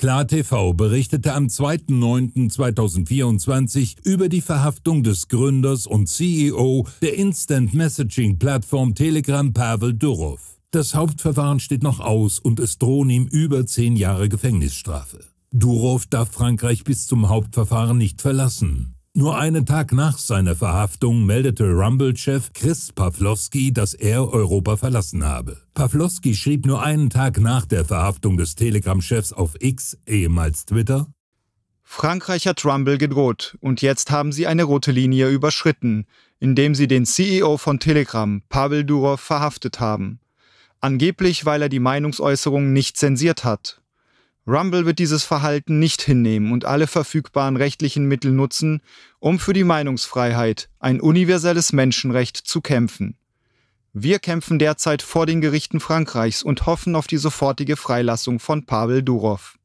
Klar TV berichtete am 2.9.2024 über die Verhaftung des Gründers und CEO der Instant Messaging Plattform Telegram Pavel Durov. Das Hauptverfahren steht noch aus und es drohen ihm über zehn Jahre Gefängnisstrafe. Durov darf Frankreich bis zum Hauptverfahren nicht verlassen. Nur einen Tag nach seiner Verhaftung meldete Rumble-Chef Chris Pawlowski, dass er Europa verlassen habe. Pawlowski schrieb nur einen Tag nach der Verhaftung des Telegram-Chefs auf X, ehemals Twitter, Frankreich hat Rumble gedroht und jetzt haben sie eine rote Linie überschritten, indem sie den CEO von Telegram, Pavel Durov, verhaftet haben. Angeblich, weil er die Meinungsäußerung nicht zensiert hat. Rumble wird dieses Verhalten nicht hinnehmen und alle verfügbaren rechtlichen Mittel nutzen, um für die Meinungsfreiheit, ein universelles Menschenrecht, zu kämpfen. Wir kämpfen derzeit vor den Gerichten Frankreichs und hoffen auf die sofortige Freilassung von Pavel Durov.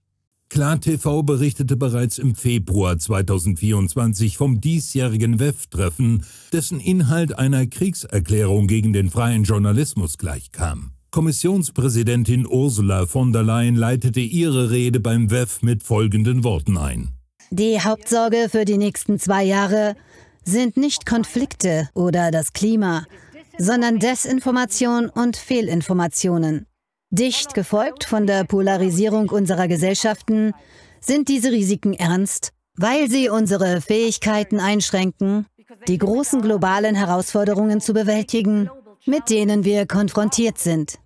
Klar TV berichtete bereits im Februar 2024 vom diesjährigen WEF-Treffen, dessen Inhalt einer Kriegserklärung gegen den freien Journalismus gleichkam. Kommissionspräsidentin Ursula von der Leyen leitete ihre Rede beim WEF mit folgenden Worten ein. Die Hauptsorge für die nächsten zwei Jahre sind nicht Konflikte oder das Klima, sondern Desinformation und Fehlinformationen. Dicht gefolgt von der Polarisierung unserer Gesellschaften sind diese Risiken ernst, weil sie unsere Fähigkeiten einschränken, die großen globalen Herausforderungen zu bewältigen, mit denen wir konfrontiert sind.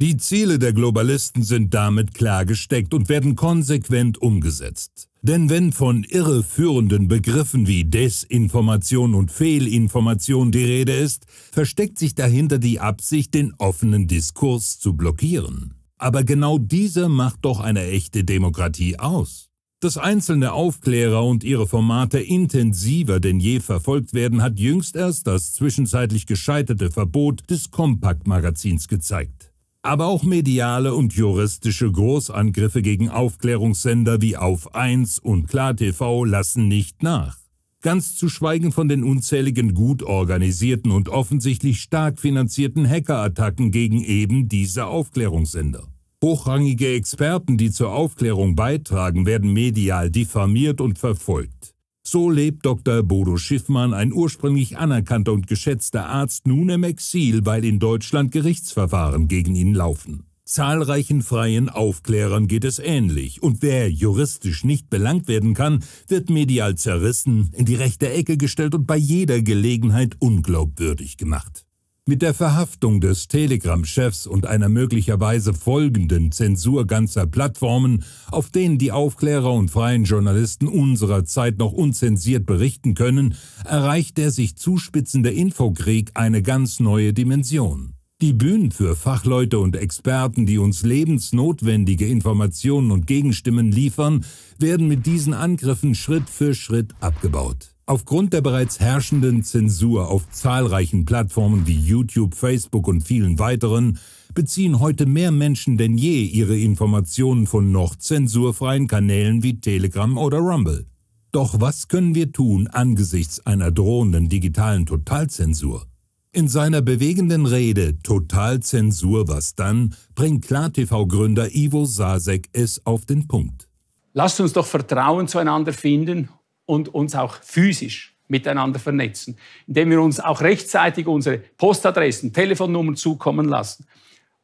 Die Ziele der Globalisten sind damit klar gesteckt und werden konsequent umgesetzt. Denn wenn von irreführenden Begriffen wie Desinformation und Fehlinformation die Rede ist, versteckt sich dahinter die Absicht, den offenen Diskurs zu blockieren. Aber genau diese macht doch eine echte Demokratie aus. Dass einzelne Aufklärer und ihre Formate intensiver denn je verfolgt werden, hat jüngst erst das zwischenzeitlich gescheiterte Verbot des Kompaktmagazins gezeigt aber auch mediale und juristische Großangriffe gegen Aufklärungssender wie Auf 1 und KlarTV lassen nicht nach. Ganz zu schweigen von den unzähligen gut organisierten und offensichtlich stark finanzierten Hackerattacken gegen eben diese Aufklärungssender. Hochrangige Experten, die zur Aufklärung beitragen, werden medial diffamiert und verfolgt. So lebt Dr. Bodo Schiffmann, ein ursprünglich anerkannter und geschätzter Arzt, nun im Exil, weil in Deutschland Gerichtsverfahren gegen ihn laufen. Zahlreichen freien Aufklärern geht es ähnlich, und wer juristisch nicht belangt werden kann, wird medial zerrissen, in die rechte Ecke gestellt und bei jeder Gelegenheit unglaubwürdig gemacht. Mit der Verhaftung des Telegram-Chefs und einer möglicherweise folgenden Zensur ganzer Plattformen, auf denen die Aufklärer und freien Journalisten unserer Zeit noch unzensiert berichten können, erreicht der sich zuspitzende Infokrieg eine ganz neue Dimension. Die Bühnen für Fachleute und Experten, die uns lebensnotwendige Informationen und Gegenstimmen liefern, werden mit diesen Angriffen Schritt für Schritt abgebaut. Aufgrund der bereits herrschenden Zensur auf zahlreichen Plattformen wie YouTube, Facebook und vielen weiteren beziehen heute mehr Menschen denn je ihre Informationen von noch zensurfreien Kanälen wie Telegram oder Rumble. Doch was können wir tun angesichts einer drohenden digitalen Totalzensur? In seiner bewegenden Rede Totalzensur was dann bringt KlarTV-Gründer Ivo Sasek es auf den Punkt. Lasst uns doch Vertrauen zueinander finden und uns auch physisch miteinander vernetzen, indem wir uns auch rechtzeitig unsere Postadressen, Telefonnummern zukommen lassen.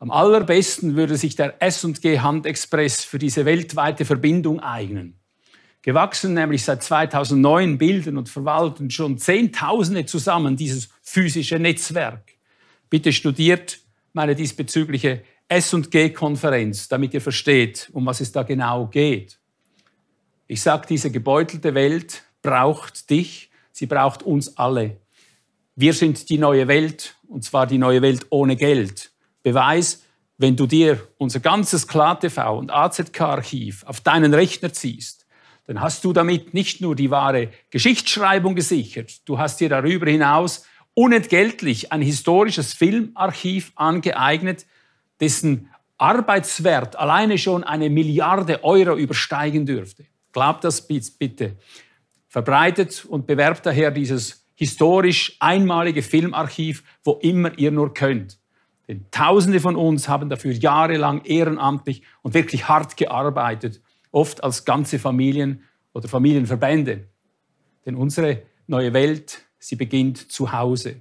Am allerbesten würde sich der S&G Handexpress für diese weltweite Verbindung eignen. Gewachsen nämlich seit 2009 bilden und verwalten schon Zehntausende zusammen dieses physische Netzwerk. Bitte studiert meine diesbezügliche S&G-Konferenz, damit ihr versteht, um was es da genau geht. Ich sage, diese gebeutelte Welt braucht dich, sie braucht uns alle. Wir sind die neue Welt, und zwar die neue Welt ohne Geld. Beweis, wenn du dir unser ganzes KlarTV und AZK-Archiv auf deinen Rechner ziehst, dann hast du damit nicht nur die wahre Geschichtsschreibung gesichert, du hast dir darüber hinaus unentgeltlich ein historisches Filmarchiv angeeignet, dessen Arbeitswert alleine schon eine Milliarde Euro übersteigen dürfte. Glaubt das bitte. Verbreitet und bewerbt daher dieses historisch einmalige Filmarchiv, wo immer ihr nur könnt. Denn Tausende von uns haben dafür jahrelang ehrenamtlich und wirklich hart gearbeitet, oft als ganze Familien oder Familienverbände. Denn unsere neue Welt, sie beginnt zu Hause.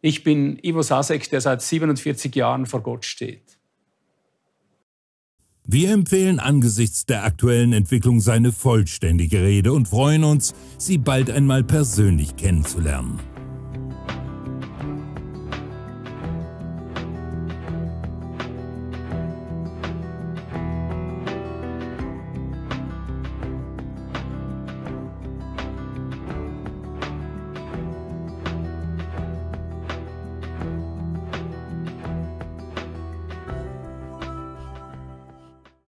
Ich bin Ivo Sasek, der seit 47 Jahren vor Gott steht. Wir empfehlen angesichts der aktuellen Entwicklung seine vollständige Rede und freuen uns, Sie bald einmal persönlich kennenzulernen.